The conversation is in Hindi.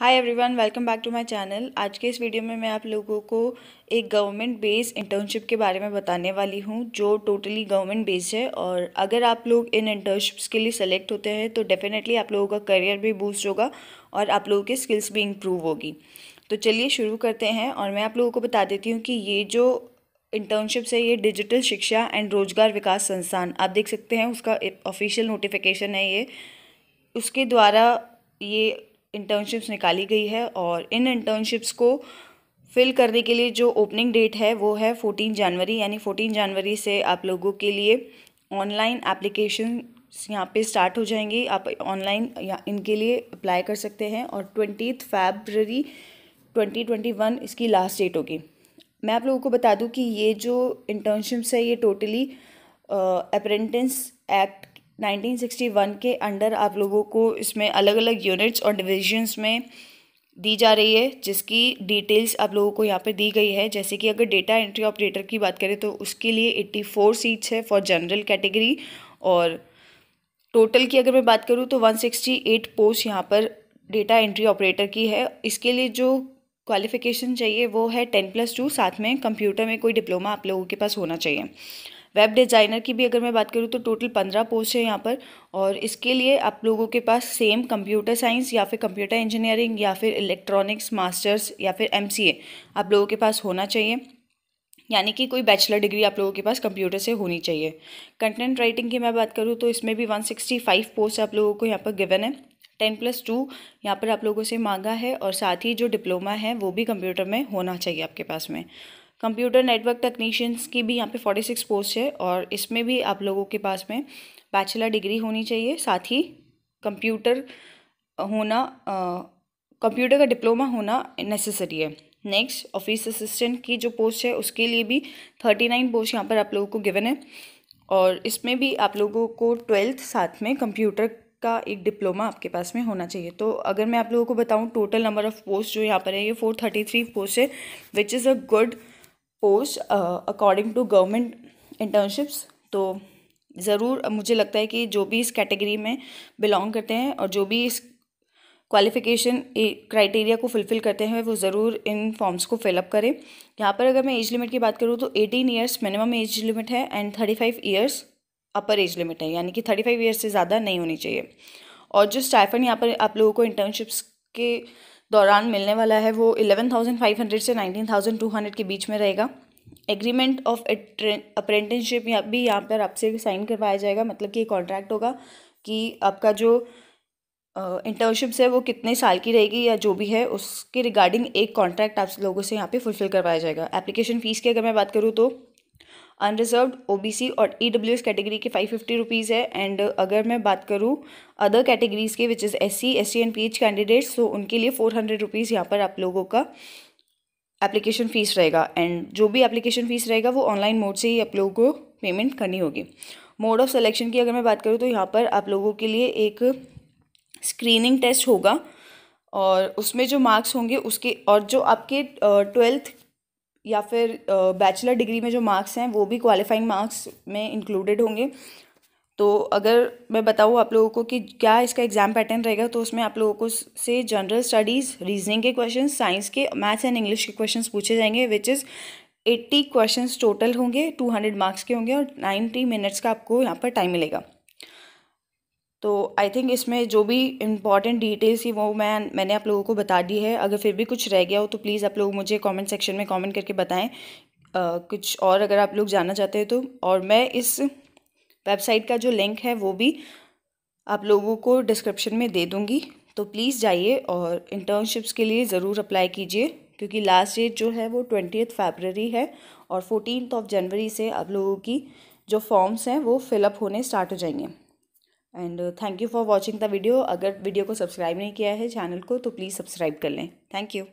hi everyone welcome back to my channel आज के इस वीडियो में मैं आप लोगों को एक गवर्नमेंट बेस इंटर्नशिप के बारे में बताने वाली हूँ जो टोटली गवर्नमेंट बेस्ड है और अगर आप लोग इन इंटर्नशिप्स के लिए सेलेक्ट होते हैं तो डेफिनेटली आप लोगों का करियर भी बूस्ट होगा और आप लोगों की स्किल्स भी इम्प्रूव होगी तो चलिए शुरू करते हैं और मैं आप लोगों को बता देती हूँ कि ये जो इंटर्नशिप्स है ये डिजिटल शिक्षा एंड रोजगार विकास संस्थान आप देख सकते हैं उसका ऑफिशियल नोटिफिकेशन है ये उसके द्वारा ये इंटर्नशिप्स निकाली गई है और इन इंटर्नशिप्स को फिल करने के लिए जो ओपनिंग डेट है वो है फोर्टीन जनवरी यानी फोर्टीन जनवरी से आप लोगों के लिए ऑनलाइन एप्लीकेशन यहाँ पे स्टार्ट हो जाएंगी आप ऑनलाइन इनके लिए अप्लाई कर सकते हैं और twenty February twenty twenty one इसकी लास्ट डेट होगी मैं आप लोगों को बता दूं कि ये जो इंटर्नशिप्स है ये टोटली अप्रेंटिस एक्ट 1961 के अंडर आप लोगों को इसमें अलग अलग यूनिट्स और डिविजन्स में दी जा रही है जिसकी डिटेल्स आप लोगों को यहाँ पे दी गई है जैसे कि अगर डेटा एंट्री ऑपरेटर की बात करें तो उसके लिए 84 सीट्स है फॉर जनरल कैटेगरी और टोटल की अगर मैं बात करूँ तो 168 पोस्ट यहाँ पर डेटा एंट्री ऑपरेटर की है इसके लिए जो क्वालिफ़िकेशन चाहिए वो है टेन प्लस टू साथ में कंप्यूटर में कोई डिप्लोमा आप लोगों के पास होना चाहिए वेब डिज़ाइनर की भी अगर मैं बात करूँ तो टोटल पंद्रह पोस्ट है यहाँ पर और इसके लिए आप लोगों के पास सेम कंप्यूटर साइंस या फिर कंप्यूटर इंजीनियरिंग या फिर इलेक्ट्रॉनिक्स मास्टर्स या फिर एम आप लोगों के पास होना चाहिए यानी कि कोई बैचलर डिग्री आप लोगों के पास कंप्यूटर से होनी चाहिए कंटेंट राइटिंग की मैं बात करूँ तो इसमें भी वन पोस्ट आप लोगों को यहाँ पर गिवन है टेन प्लस टू यहाँ पर आप लोगों से मांगा है और साथ ही जो डिप्लोमा है वो भी कंप्यूटर में होना चाहिए आपके पास में कंप्यूटर नेटवर्क टेक्नीशियंस की भी यहाँ पे फोर्टी सिक्स पोस्ट है और इसमें भी आप लोगों के पास में बैचलर डिग्री होनी चाहिए साथ ही कंप्यूटर होना कंप्यूटर का डिप्लोमा होना नेसेसरी है नेक्स्ट ऑफिस असिस्टेंट की जो पोस्ट है उसके लिए भी थर्टी नाइन पोस्ट यहाँ पर आप लोगों को गिवन है और इसमें भी आप लोगों को ट्वेल्थ साथ में कंप्यूटर का एक डिप्लोमा आपके पास में होना चाहिए तो अगर मैं आप लोगों को बताऊं टोटल नंबर ऑफ़ पोस्ट जो यहाँ पर है ये फोर थर्टी थ्री पोस्ट है which is a good post according to government internships तो ज़रूर मुझे लगता है कि जो भी इस कैटेगरी में बिलोंग करते हैं और जो भी इस क्वालिफिकेशन क्राइटेरिया को फुलफ़िल करते हैं वो ज़रूर इन फॉर्म्स को फिलअप करें यहाँ पर अगर मैं एज लिमिट की बात करूँ तो eighteen years minimum age limit है and thirty five years upper age limit है यानी कि थर्टी फाइव ईयर्स से ज़्यादा नहीं होनी चाहिए और जो स्टाइफन यहाँ पर आप लोगों को इंटर्नशिप्स के दौरान मिलने वाला है वो इलेवन थाउजेंड फाइव हंड्रेड से नाइनटीन थाउजेंड टू हंड्रेड के बीच में रहेगा एग्रीमेंट ऑफ अप्रेंटिसशिप भी यहाँ पर आपसे साइन करवाया जाएगा मतलब कि कॉन्ट्रैक्ट होगा कि आपका जो इंटर्नशिप्स है वो कितने साल की रहेगी या जो भी है उसके रिगार्डिंग एक कॉन्ट्रैक्ट आप लोगों से यहाँ पे फुलफिल करवाया जाएगा एप्लीकेशन फ़ीस की अगर मैं बात करूँ तो अनरिजर्व्ड सी और ई डब्ल्यू एस कैटेगरी के फाइव फिफ्टी रुपीज़ है एंड अगर मैं बात करूँ अदर कैटेगरीज़ के which is S C S C and P H candidates तो उनके लिए फोर हंड्रेड रुपीज़ यहाँ पर आप लोगों का एप्लीकेशन फ़ीस रहेगा एंड जो भी एप्लीकेशन फ़ीस रहेगा वो ऑनलाइन मोड से ही आप लोगों को पेमेंट करनी होगी मोड ऑफ सेलेक्शन की अगर मैं बात करूँ तो यहाँ पर आप लोगों के लिए एक स्क्रीनिंग टेस्ट होगा और उसमें जो मार्क्स होंगे उसके और जो आपके ट्वेल्थ या फिर बैचलर डिग्री में जो मार्क्स हैं वो भी क्वालिफाइंग मार्क्स में इंक्लूडेड होंगे तो अगर मैं बताऊँ आप लोगों को कि क्या इसका एग्ज़ाम पैटर्न रहेगा तो उसमें आप लोगों को से जनरल स्टडीज़ रीजनिंग के क्वेश्चन साइंस के मैथ्स एंड इंग्लिश के क्वेश्चन पूछे जाएंगे which is eighty question total होंगे टू हंड्रेड मार्क्स के होंगे और नाइन्टी मिनट्स का आपको यहाँ पर टाइम मिलेगा तो आई थिंक इसमें जो भी इम्पॉर्टेंट डिटेल्स थी वो मैं मैंने आप लोगों को बता दी है अगर फिर भी कुछ रह गया हो तो प्लीज़ आप लोग मुझे कमेंट सेक्शन में कमेंट करके बताएं कुछ और अगर आप लोग जानना चाहते हैं तो और मैं इस वेबसाइट का जो लिंक है वो भी आप लोगों को डिस्क्रिप्शन में दे दूँगी तो प्लीज़ जाइए और इंटर्नशिप्स के लिए ज़रूर अप्लाई कीजिए क्योंकि लास्ट डेट जो है वो ट्वेंटी फेबररी है और फोर्टीन ऑफ जनवरी से आप लोगों की जो फॉर्म्स हैं वो फिलअप होने स्टार्ट हो जाएंगे and thank you for watching the video अगर वीडियो को सब्सक्राइब नहीं किया है चैनल को तो प्लीज़ सब्सक्राइब कर लें थैंक यू